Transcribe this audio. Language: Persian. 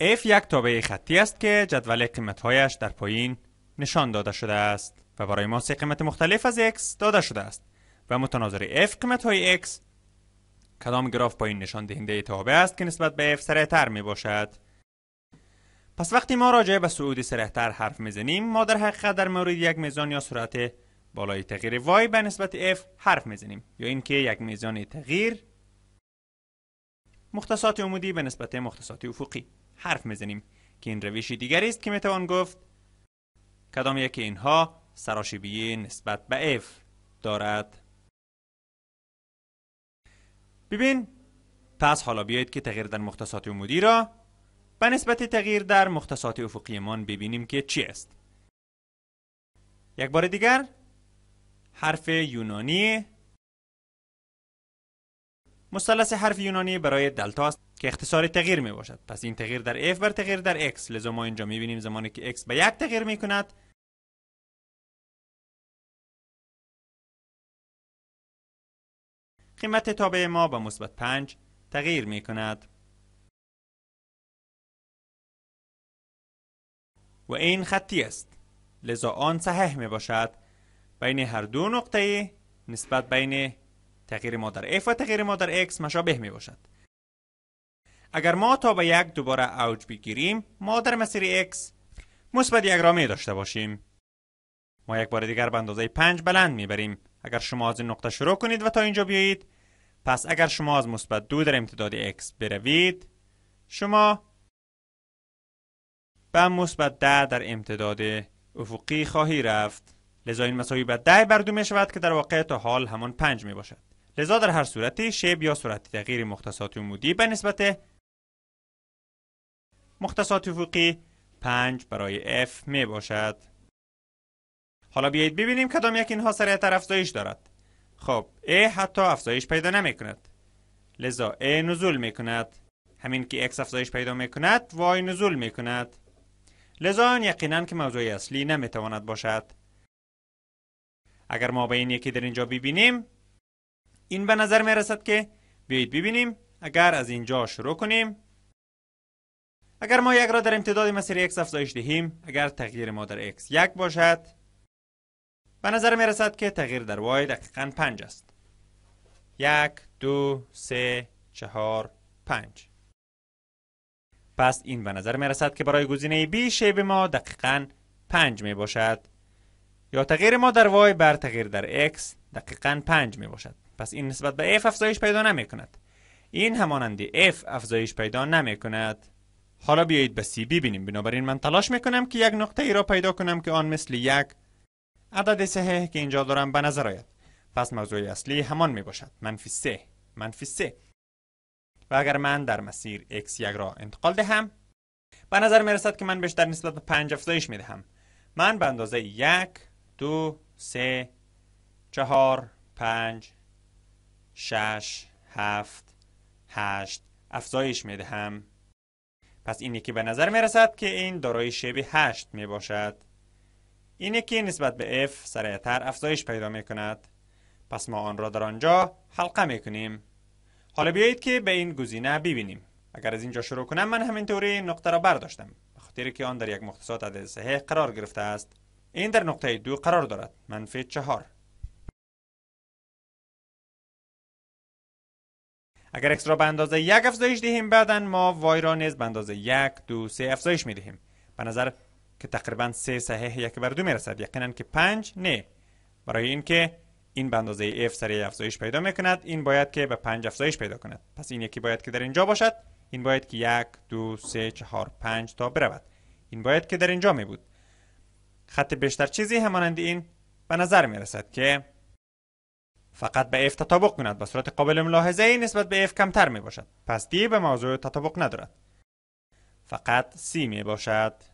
F یک تابع خطی است که جدول قیمتهایش در پایین نشان داده شده است و برای ما سه قیمت مختلف از X داده شده است و متناظر F قیمت های X کدام گراف پایین نشان دهنده تابع است که نسبت به F سرعتر می باشد پس وقتی ما راجع به صعود سرعتر حرف میزنیم ما در حقیقت در مورد یک میزان یا سرعت بالای تغییر y به نسبت f حرف میزنیم یا اینکه یک میزان تغییر مختصات عمودی به نسبت مختصات افقی حرف میزنیم که این روشی دیگری است که میتوان گفت کدام یک اینها سراشیبی نسبت به F دارد ببین پس حالا بیایید که تغییر در مختصات عمودی را به نسبت تغییر در مختصات افقیمان ببینیم که چی است یک بار دیگر حرف یونانی مثلث حرف یونانی برای دلتا است که اختصار تغییر می باشد پس این تغییر در f بر تغییر در x لذا ما اینجا می بینیم زمانی که x به یک تغییر می کند قیمت تابع ما به مثبت 5 تغییر می کند و این خطی است لذا آن صحیح می باشد بین هر دو نقطه نسبت بین تغییر ما در f و تغییر ما x مشابه می باشد اگر ما تا به یک دوباره اوج بگیریم ما در مسیر x مثبت یک را داشته باشیم ما یک بار دیگر به اندازه 5 بلند بریم اگر شما از این نقطه شروع کنید و تا اینجا بیایید پس اگر شما از مثبت دو در امتداد x بروید شما به مثبت ده در امتداد افقی خواهی رفت لذا این مساوی به ده بر می شود که در واقع تا حال همان پنج می باشد لذا در هر صورتی شیب یا صورت تغییر مختصات عمودی به نسبت مختصات افقی 5 برای F می باشد. حالا بیایید ببینیم کدام یک اینها سریعتر افزایش دارد. خب A حتی افزایش پیدا نمی کند. لذا A نزول می کند. همین که X افزایش پیدا می کند Y نزول می کند. لذا آن یقینا که موضوع اصلی نمی تواند باشد. اگر ما به این یکی در اینجا ببینیم این به نظر می رسد که بیایید ببینیم اگر از اینجا شروع کنیم اگر ما یک را در امتداد مسیر x افزایش دهیم اگر تغییر ما در x یک باشد به نظر می رسد که تغییر در y دقیقا 5 است یک دو سه چهار پنج پس این به نظر می رسد که برای گزینه B شیب ما دقیقا 5 می باشد یا تغییر ما در y بر تغییر در x دقیقا 5 می باشد پس این نسبت به f افزایش پیدا نمی کند این همانند f افزایش پیدا نمی کند حالا بیایید به سی ببینیم بنابر این من تلاش میکنم که یک نقطه ای را پیدا کنم که آن مثل یک عدد صحیح که اینجا دارم به نظر آید پس موضوع اصلی همان میباشد منفی 3 منفی 3 و اگر من در مسیر x1 را انتقال دهم به نظر می رسد که من بیشتر نسبت به 5 افزایش می دهم من به اندازه 1 2 3 4 5 شش هفت هشت افزایش میدهم پس این یکی به نظر میرسد که این دارای شیب هشت می باشد این یکی نسبت به F سریعتر افزایش پیدا می کند پس ما آن را در آنجا حلقه می کنیم حالا بیایید که به این گزینه ببینیم اگر از اینجا شروع کنم من طوری نقطه را برداشتم بخاطر که آن در یک مختصات عدد صحیح قرار گرفته است این در نقطه دو قرار دارد منفی چهار اگر اکس را به اندازه یک افزایش دهیم بعدا ما وای را نیز به اندازه یک دو سه افزایش می دهیم به نظر که تقریبا سه صحیح یک بر دو می رسد یقینا که پنج نه برای اینکه این به اندازه f سری افزایش پیدا می کند این باید که به پنج افزایش پیدا کند پس این یکی باید که در اینجا باشد این باید که یک دو سه چهار پنج تا برود این باید که در اینجا می بود خط بیشتر چیزی همانند این به نظر می رسد که فقط به اف تطابق کند و صورت قابل ملاحظه ای نسبت به اف کمتر می باشد پس دی به موضوع تطابق ندارد فقط سی می باشد